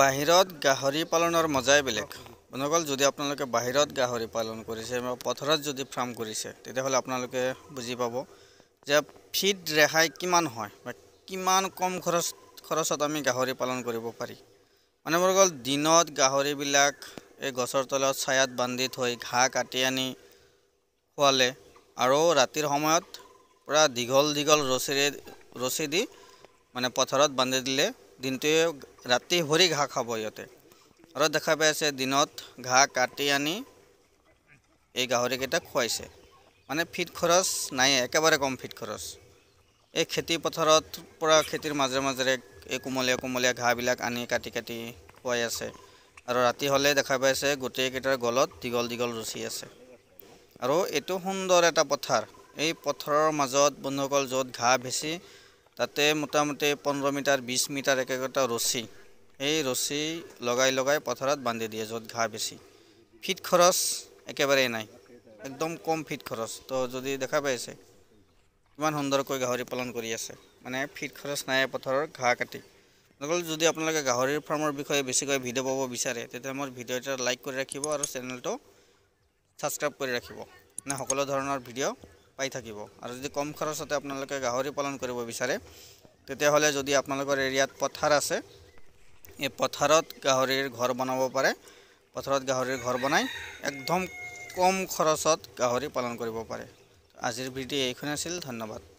বাহিৰত গাহৰি পালনৰ মজাই বেলেগ বন্ধুসকল যদি আপোনালোকে বাহিৰত গাহৰি পালন কৰিছে বা পথাৰত যদি ফাৰ্ম কৰিছে তেতিয়াহ'লে আপোনালোকে বুজি পাব যে ফিড ৰেহাই কিমান হয় বা কিমান কম খৰচ খৰচত আমি গাহৰি পালন কৰিব পাৰি মানে মোৰ অকল দিনত গাহৰিবিলাক এই গছৰ তলত ছায়াত বান্ধি থৈ ঘাঁহ কাটি আনি খোৱালে আৰু ৰাতিৰ সময়ত পূৰা দীঘল দীঘল ৰছীৰে ৰছী দি মানে পথাৰত বান্ধি দিলে দিনটোৱে ৰাতি ভৰি ঘাঁহ খাব ইহঁতে আৰু দেখা পাই আছে দিনত ঘাঁহ কাটি আনি এই গাহৰিকেইটা খুৱাইছে মানে ফিট খৰচ নাই একেবাৰে কম ফিট খৰচ এই খেতি পথাৰত পৰা খেতিৰ মাজে মাজেৰে এই কোমলীয়া কোমলীয়া ঘাঁহবিলাক আনি কাটি কাটি খুৱাই আছে আৰু ৰাতি হ'লে দেখা পাইছে গোটেইকেইটাৰ গলত দীঘল দীঘল ৰুচি আছে আৰু এইটো সুন্দৰ এটা পথাৰ এই পথাৰৰ মাজত বন্ধুসকল য'ত ঘাঁহ বেছি তাতে মোটামুটি পোন্ধৰ মিটাৰ বিছ মিটাৰ একেকটা ৰছী সেই ৰছী লগাই লগাই পথাৰত বান্ধি দিয়ে য'ত ঘাঁহ বেছি ফিট খৰচ একেবাৰেই নাই একদম কম ফিট খৰচ তো যদি দেখা পাইছে ইমান সুন্দৰকৈ গাহৰি পালন কৰি আছে মানে ফিট খৰচ নাই পথাৰৰ ঘাঁহ কাটি নগ'লে যদি আপোনালোকে গাহৰিৰ ফাৰ্মৰ বিষয়ে বেছিকৈ ভিডিঅ' পাব বিচাৰে তেতিয়া মোৰ ভিডিঅ' এটা লাইক কৰি ৰাখিব আৰু চেনেলটো ছাবস্ক্ৰাইব কৰি ৰাখিব মানে সকলো ধৰণৰ ভিডিঅ' পাই থাকিব আর যদি কম খরচতে আপনাদের গাহরি পালন করব বিচারে তেতিয়াহলে যদি আপনার এরিয়াত পথার আছে এই পথারত গাহরির ঘর বনাব পারে পথারত গাহরির ঘর বনাই একদম কম খরচত গাহরি পালন করব পারে আজির ভিডিও এইখানে আসিল ধন্যবাদ